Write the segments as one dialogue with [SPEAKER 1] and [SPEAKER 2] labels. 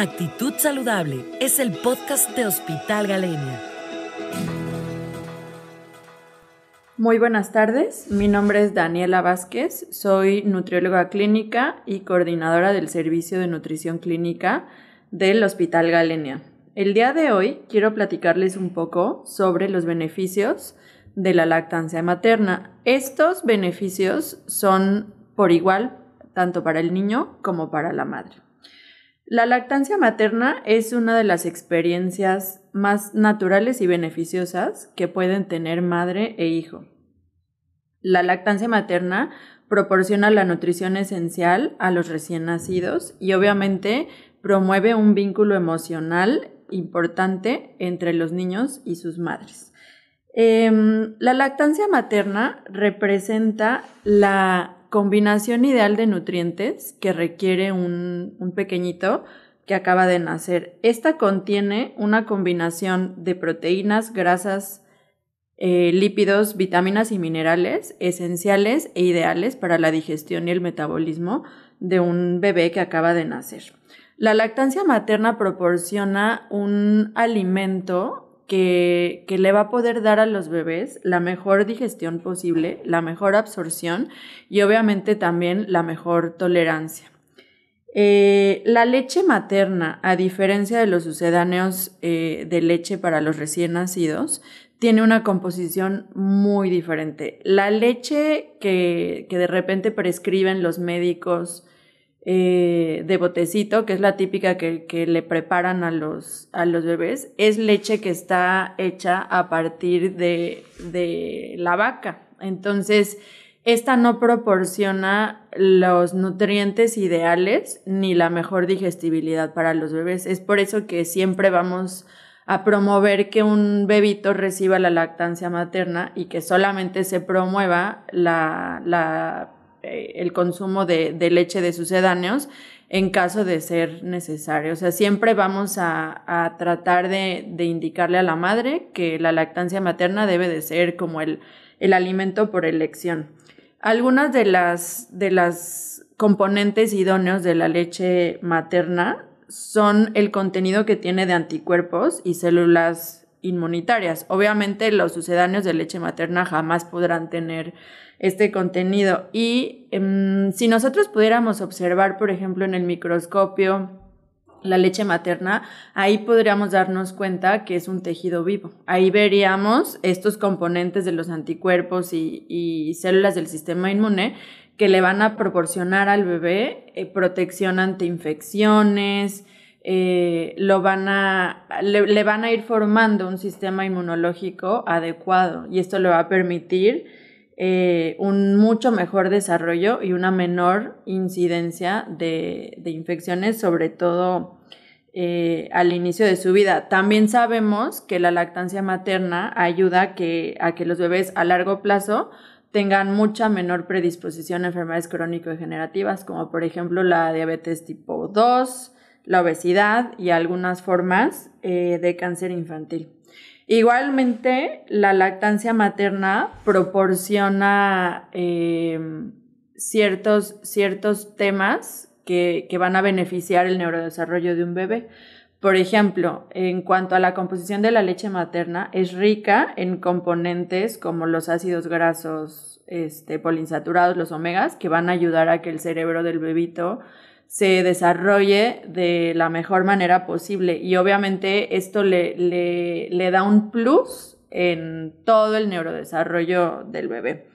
[SPEAKER 1] Actitud Saludable es el podcast de Hospital Galenia. Muy buenas tardes, mi nombre es Daniela Vázquez, soy nutrióloga clínica y coordinadora del Servicio de Nutrición Clínica del Hospital Galenia. El día de hoy quiero platicarles un poco sobre los beneficios de la lactancia materna. Estos beneficios son por igual tanto para el niño como para la madre. La lactancia materna es una de las experiencias más naturales y beneficiosas que pueden tener madre e hijo. La lactancia materna proporciona la nutrición esencial a los recién nacidos y obviamente promueve un vínculo emocional importante entre los niños y sus madres. Em, la lactancia materna representa la combinación ideal de nutrientes que requiere un, pequeñito que acaba de nacer. Esta contiene una combinación de proteínas, grasas, eh, lípidos, vitaminas y minerales esenciales e ideales para la digestión y el metabolismo de un bebé que acaba de nacer. La lactancia materna proporciona un alimento que, le va a poder dar a los bebés la mejor digestión posible, la mejor absorción y obviamente también la mejor tolerancia. Eh, la leche materna, a diferencia de los sucedáneos eh, de leche para los recién nacidos, tiene una composición muy diferente. La leche que de repente prescriben los médicos, eh, de botecito, que es la típica que, le preparan a los, a los bebés, es leche que está hecha a partir de, la vaca. Entonces, esta no proporciona los nutrientes ideales ni la mejor digestibilidad para los bebés. Es por eso que siempre vamos a promover que un bebito reciba la lactancia materna y que solamente se promueva la eh, el consumo de, leche de sucedáneos en caso de ser necesario. O sea, siempre vamos a, tratar de, indicarle a la madre que la lactancia materna debe de ser como el, el alimento por elección. Algunas de las, de las componentes idóneos de la leche materna son el contenido que tiene de anticuerpos y células inmunitarias. Obviamente los sucedáneos de leche materna jamás podrán tener este contenido. Y em, si nosotros pudiéramos observar, por ejemplo, en el microscopio, la leche materna, ahí podríamos darnos cuenta que es un tejido vivo. Ahí veríamos estos componentes de los anticuerpos y, células del sistema inmune que le van a proporcionar al bebé eh, protección ante infecciones, eh, le, van a ir formando un sistema inmunológico adecuado y esto le va a permitir eh, un mucho mejor desarrollo y una menor incidencia de, infecciones, sobre todo eh, al inicio de su vida. También sabemos que la lactancia materna ayuda que, a que los bebés a largo plazo tengan mucha menor predisposición a enfermedades crónico-degenerativas, como por ejemplo la diabetes tipo 2, la obesidad y algunas formas eh, de cáncer infantil. Igualmente, la lactancia materna proporciona em, ciertos, ciertos temas que, van a beneficiar el neurodesarrollo de un bebé. Por ejemplo, en cuanto a la composición de la leche materna, es rica en componentes como los ácidos grasos este, polinsaturados, los omegas, que van a ayudar a que el cerebro del bebito se desarrolle de la mejor manera posible. Y obviamente esto le, da un plus en todo el neurodesarrollo del bebé.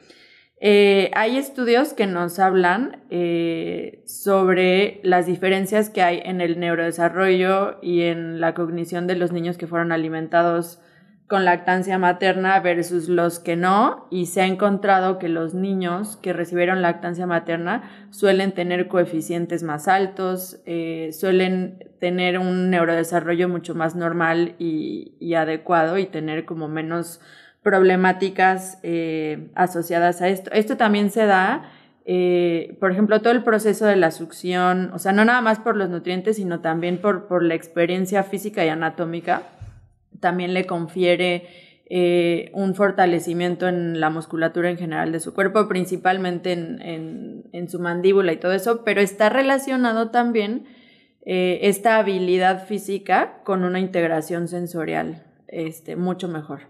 [SPEAKER 1] Eh, hay estudios que nos hablan eh, sobre las diferencias que hay en el neurodesarrollo y en la cognición de los niños que fueron alimentados con lactancia materna versus los que no, y se ha encontrado que los niños que recibieron lactancia materna suelen tener coeficientes más altos, eh, suelen tener un neurodesarrollo mucho más normal y, adecuado y tener como menos problemáticas eh, asociadas a esto. Esto también se da eh, por ejemplo, todo el proceso de la succión, o sea, no nada más por los nutrientes, sino también por, por la experiencia física y anatómica también le confiere eh, un fortalecimiento en la musculatura en general de su cuerpo, principalmente en, su mandíbula y todo eso, pero está relacionado también eh, esta habilidad física con una integración sensorial este, mucho mejor.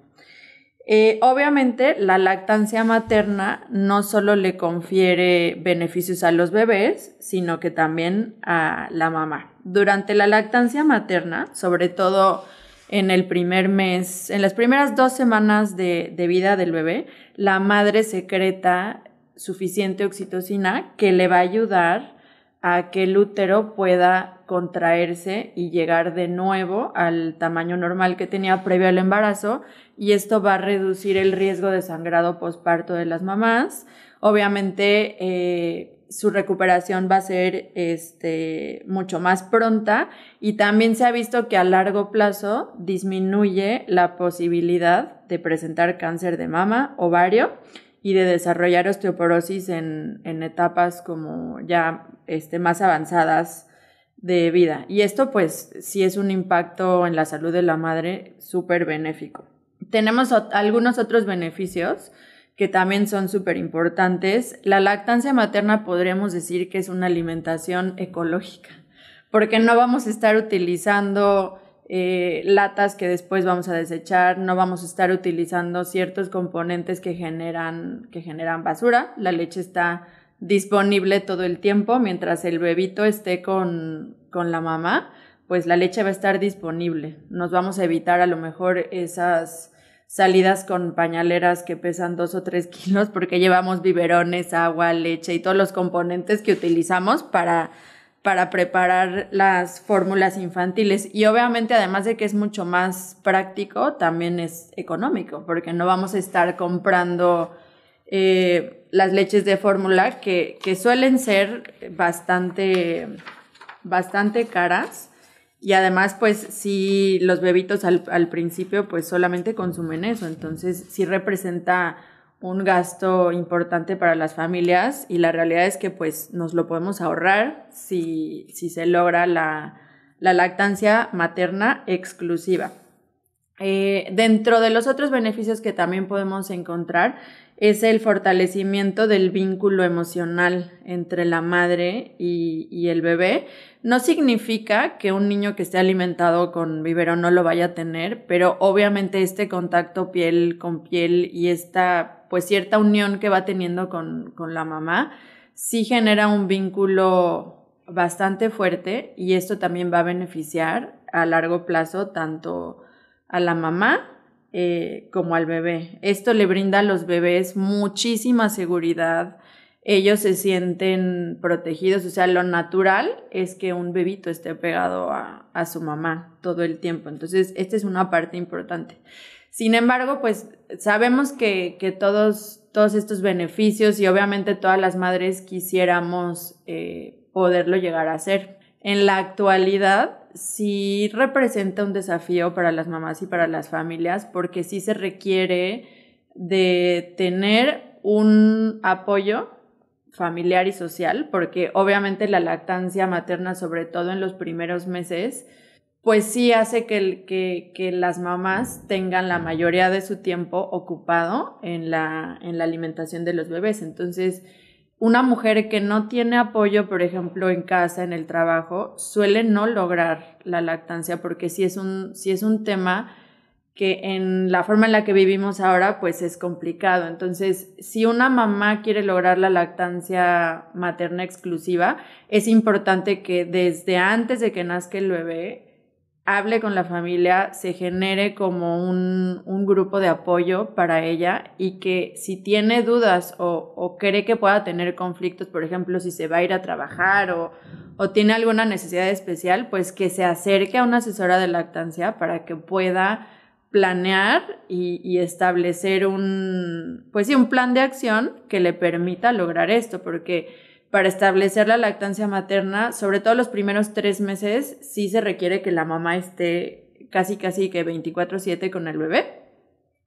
[SPEAKER 1] Eh, obviamente, la lactancia materna no solo le confiere beneficios a los bebés, sino que también a la mamá. Durante la lactancia materna, sobre todo en el primer mes, en las primeras dos semanas de, vida del bebé, la madre secreta suficiente oxitocina que le va a ayudar a que el útero pueda contraerse y llegar de nuevo al tamaño normal que tenía previo al embarazo y esto va a reducir el riesgo de sangrado posparto de las mamás. Obviamente eh, su recuperación va a ser este, mucho más pronta y también se ha visto que a largo plazo disminuye la posibilidad de presentar cáncer de mama, ovario y de desarrollar osteoporosis en, etapas como ya este, más avanzadas de vida. Y esto pues sí es un impacto en la salud de la madre súper benéfico. Tenemos algunos otros beneficios que también son súper importantes. La lactancia materna podremos decir que es una alimentación ecológica, porque no vamos a estar utilizando eh, latas que después vamos a desechar, no vamos a estar utilizando ciertos componentes que generan, que generan basura. La leche está disponible todo el tiempo mientras el bebito esté con, con la mamá pues la leche va a estar disponible. Nos vamos a evitar a lo mejor esas, salidas con pañaleras que pesan dos o tres kilos porque llevamos biberones, agua, leche y todos los componentes que utilizamos para, para preparar las fórmulas infantiles. Y obviamente, además de que es mucho más práctico, también es económico, porque no vamos a estar comprando eh, las leches de fórmula que, que suelen ser bastante, bastante caras. Y además, pues si los bebitos al, principio pues solamente consumen eso, entonces sí representa un gasto importante para las familias y la realidad es que pues nos lo podemos ahorrar si, si se logra la, la lactancia materna exclusiva. Eh, dentro de los otros beneficios que también podemos encontrar es el fortalecimiento del vínculo emocional entre la madre y, el bebé. No significa que un niño que esté alimentado con vivero no lo vaya a tener, pero obviamente este contacto piel con piel y esta pues cierta unión que va teniendo con, con la mamá sí genera un vínculo bastante fuerte y esto también va a beneficiar a largo plazo tanto a la mamá eh, como al bebé. Esto le brinda a los bebés muchísima seguridad. Ellos se sienten protegidos, o sea, lo natural es que un bebito esté pegado a, su mamá todo el tiempo. Entonces, esta es una parte importante. Sin embargo, pues sabemos que, que todos, todos, estos beneficios y obviamente todas las madres quisiéramos eh, poderlo llegar a hacer en la actualidad sí representa un desafío para las mamás y para las familias porque sí se requiere de tener un apoyo familiar y social, porque obviamente la lactancia materna, sobre todo en los primeros meses, pues sí hace que, que, que las mamás tengan la mayoría de su tiempo ocupado en la, en la alimentación de los bebés. Entonces, una mujer que no tiene apoyo, por ejemplo, en casa, en el trabajo, suele no lograr la lactancia porque si es un, es un tema que en la forma en la que vivimos ahora, pues es complicado. Entonces, si una mamá quiere lograr la lactancia materna exclusiva, es importante que desde antes de que nazca el bebé, hable con la familia, se genere como un, grupo de apoyo para ella y que si tiene dudas o, cree que pueda tener conflictos, por ejemplo, si se va a ir a trabajar o, tiene alguna necesidad especial, pues que se acerque a una asesora de lactancia para que pueda planear y, y, establecer un, pues sí, un plan de acción que le permita lograr esto, porque para establecer la lactancia materna, sobre todo los primeros tres meses, sí se requiere que la mamá esté casi, casi que 24/7 con el bebé,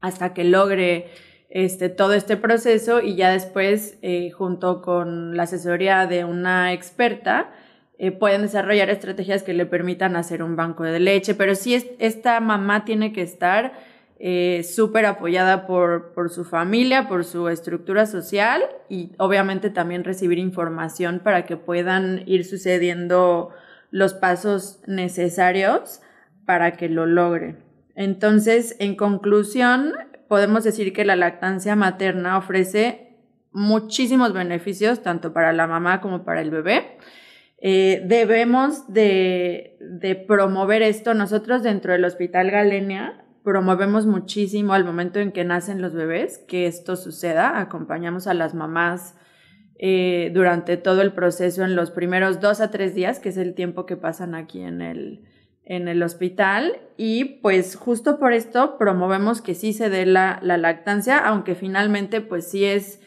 [SPEAKER 1] hasta que logre este, todo este proceso y ya después, eh, junto con la asesoría de una experta, eh, pueden desarrollar estrategias que le permitan hacer un banco de leche, pero sí esta mamá tiene que estar eh, súper apoyada por, su familia, por su estructura social y obviamente también recibir información para que puedan ir sucediendo los pasos necesarios para que lo logre. Entonces, en conclusión, podemos decir que la lactancia materna ofrece muchísimos beneficios tanto para la mamá como para el bebé. Eh, debemos de, de promover esto. Nosotros dentro del Hospital Galenia promovemos muchísimo al momento en que nacen los bebés, que esto suceda. Acompañamos a las mamás eh, durante todo el proceso en los primeros dos a tres días, que es el tiempo que pasan aquí en el, en el hospital. Y pues justo por esto promovemos que sí se dé la, lactancia, aunque finalmente pues sí es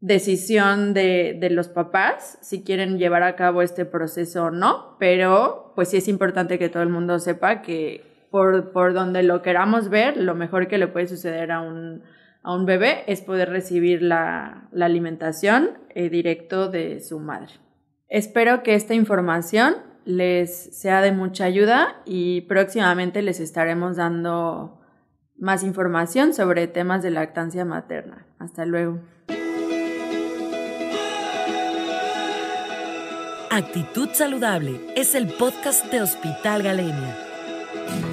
[SPEAKER 1] decisión de, de, los papás si quieren llevar a cabo este proceso o no, pero pues sí es importante que todo el mundo sepa que, por, donde lo queramos ver, lo mejor que le puede suceder a un, bebé es poder recibir la, alimentación eh, directo de su madre. Espero que esta información les sea de mucha ayuda y próximamente les estaremos dando más información sobre temas de lactancia materna. Hasta luego. Actitud Saludable es el podcast de Hospital Galenia.